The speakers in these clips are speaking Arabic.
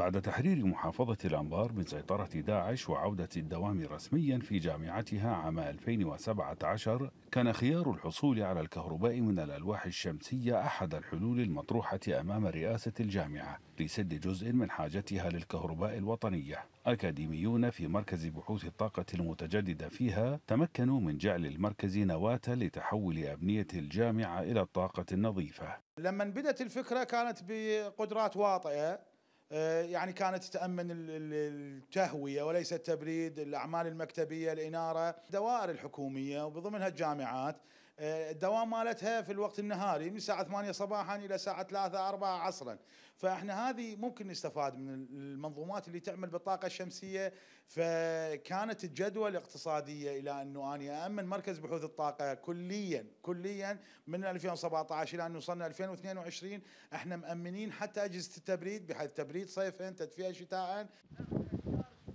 بعد تحرير محافظة الأنبار من سيطرة داعش وعودة الدوام رسميا في جامعتها عام 2017 كان خيار الحصول على الكهرباء من الألواح الشمسية أحد الحلول المطروحة أمام رئاسة الجامعة لسد جزء من حاجتها للكهرباء الوطنية أكاديميون في مركز بحوث الطاقة المتجددة فيها تمكنوا من جعل المركز نواة لتحول أبنية الجامعة إلى الطاقة النظيفة لما بدأت الفكرة كانت بقدرات واطئة آه، يعني كانت تأمن التهوية وليس التبريد الأعمال المكتبية الإنارة دوائر الحكومية وبضمنها الجامعات الدوام مالتها في الوقت النهاري من الساعة 8 صباحا إلى الساعة 3 4 عصرا فإحنا هذه ممكن نستفاد من المنظومات اللي تعمل بالطاقة الشمسية فكانت الجدوى الاقتصادية إلى أنه أنا امن مركز بحوث الطاقة كليا كليا من 2017 إلى أن وصلنا 2022 إحنا مأمنين حتى أجهزة التبريد بحيث تبريد صيفا تدفئة شتاء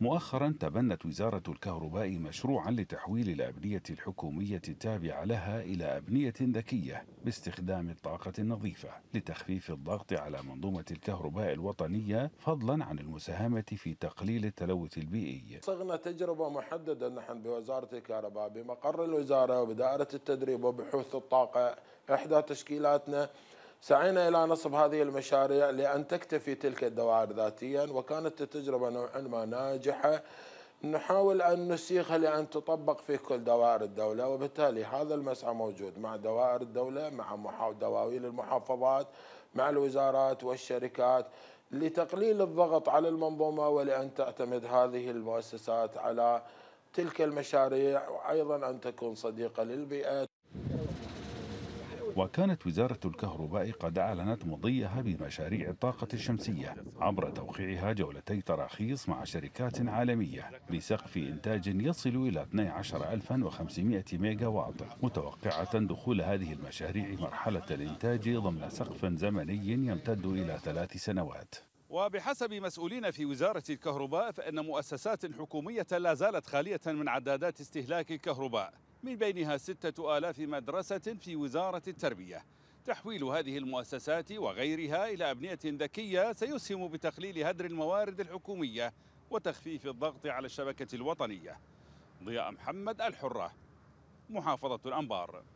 مؤخرا تبنت وزارة الكهرباء مشروعا لتحويل الأبنية الحكومية التابعة لها إلى أبنية ذكية باستخدام الطاقة النظيفة لتخفيف الضغط على منظومة الكهرباء الوطنية فضلا عن المساهمة في تقليل التلوث البيئي صغنا تجربة محددة نحن بوزارة الكهرباء بمقر الوزارة وبدائرة التدريب وبحوث الطاقة إحدى تشكيلاتنا سعينا إلى نصب هذه المشاريع لأن تكتفي تلك الدوائر ذاتيا وكانت التجربة نوعا ما ناجحة نحاول أن نسيغها لأن تطبق في كل دوائر الدولة وبالتالي هذا المسعى موجود مع دوائر الدولة مع دواوين المحافظات مع الوزارات والشركات لتقليل الضغط على المنظومة ولأن تعتمد هذه المؤسسات على تلك المشاريع وأيضا أن تكون صديقة للبيئة وكانت وزارة الكهرباء قد أعلنت مضيها بمشاريع الطاقة الشمسية عبر توقيعها جولتي تراخيص مع شركات عالمية بسقف إنتاج يصل إلى 12500 ميجا واط متوقعة دخول هذه المشاريع مرحلة الإنتاج ضمن سقف زمني يمتد إلى ثلاث سنوات وبحسب مسؤولين في وزارة الكهرباء فإن مؤسسات حكومية لا زالت خالية من عدادات استهلاك الكهرباء من بينها ستة آلاف مدرسة في وزارة التربية تحويل هذه المؤسسات وغيرها إلى أبنية ذكية سيسهم بتقليل هدر الموارد الحكومية وتخفيف الضغط على الشبكة الوطنية ضياء محمد الحرة محافظة الأنبار